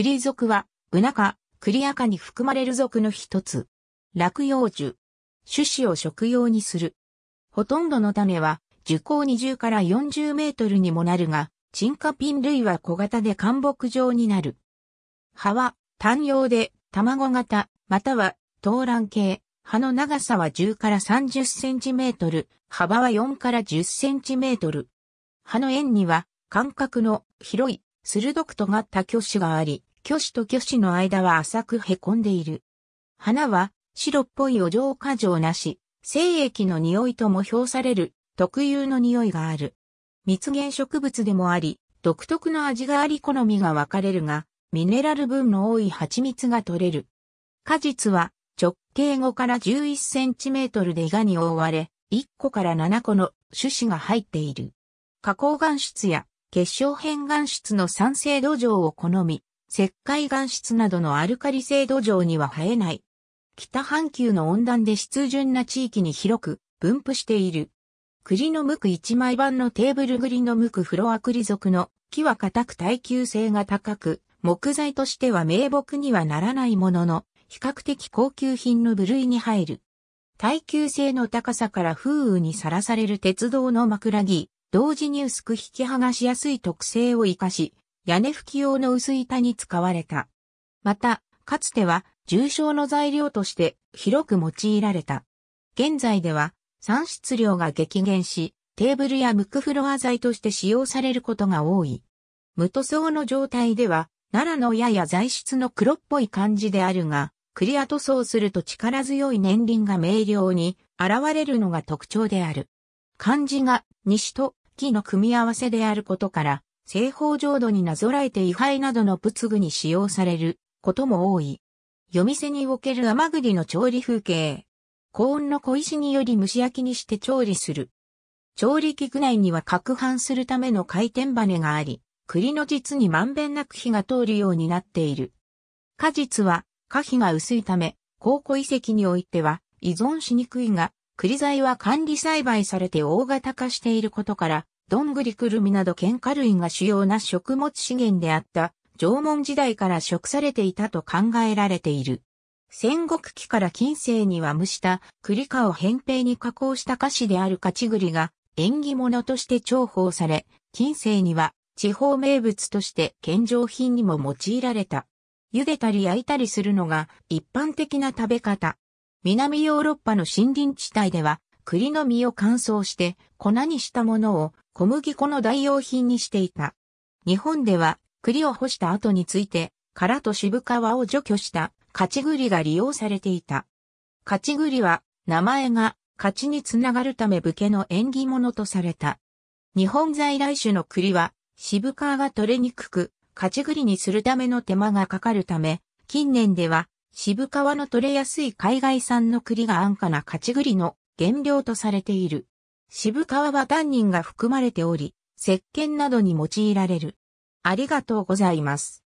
栗属は、ブナ科、栗赤に含まれる属の一つ。落葉樹。種子を食用にする。ほとんどの種は、樹高20から40メートルにもなるが、沈下ピン類は小型で干木状になる。葉は、単葉で、卵型、または、東卵系。葉の長さは10から30センチメートル、幅は4から10センチメートル。葉の円には、間隔の広い、鋭く尖った挙手があり、虚子と虚子の間は浅く凹んでいる。花は白っぽいお嬢花嬢なし、精液の匂いとも評される特有の匂いがある。蜜源植物でもあり、独特の味があり好みが分かれるが、ミネラル分の多い蜂蜜が取れる。果実は直径5から11センチメートルで胃に覆われ、1個から7個の種子が入っている。花崗岩質や結晶片岩質の酸性土壌を好み、石灰岩質などのアルカリ性土壌には生えない。北半球の温暖で湿潤な地域に広く分布している。栗の無垢一枚板のテーブル栗の無垢フロア栗属の木は硬く耐久性が高く、木材としては名木にはならないものの、比較的高級品の部類に入る。耐久性の高さから風雨にさらされる鉄道の枕木、同時に薄く引き剥がしやすい特性を活かし、屋根拭き用の薄板に使われた。また、かつては重症の材料として広く用いられた。現在では産出量が激減し、テーブルやムクフロア材として使用されることが多い。無塗装の状態では、奈良のやや材質の黒っぽい感じであるが、クリア塗装すると力強い年輪が明瞭に現れるのが特徴である。漢字が西と木の組み合わせであることから、西方浄土になぞらえて位牌などの仏具に使用されることも多い。夜店における甘栗の調理風景。高温の小石により蒸し焼きにして調理する。調理器具内には攪拌するための回転バネがあり、栗の実にまんべんなく火が通るようになっている。果実は、火火が薄いため、高古遺跡においては依存しにくいが、栗材は管理栽培されて大型化していることから、どんぐりくるみなど喧嘩類が主要な食物資源であった縄文時代から食されていたと考えられている。戦国期から近世には蒸した栗花を扁平に加工した菓子である勝ちぐりが縁起物として重宝され、近世には地方名物として献上品にも用いられた。茹でたり焼いたりするのが一般的な食べ方。南ヨーロッパの森林地帯では栗の実を乾燥して粉にしたものを小麦粉の代用品にしていた。日本では栗を干した後について殻と渋皮を除去した勝ち栗が利用されていた。勝ち栗は名前が勝ちにつながるため武家の縁起物とされた。日本在来種の栗は渋皮が取れにくく、勝ち栗にするための手間がかかるため、近年では渋皮の取れやすい海外産の栗が安価な勝ち栗の原料とされている。渋皮はタンニンが含まれており、石鹸などに用いられる。ありがとうございます。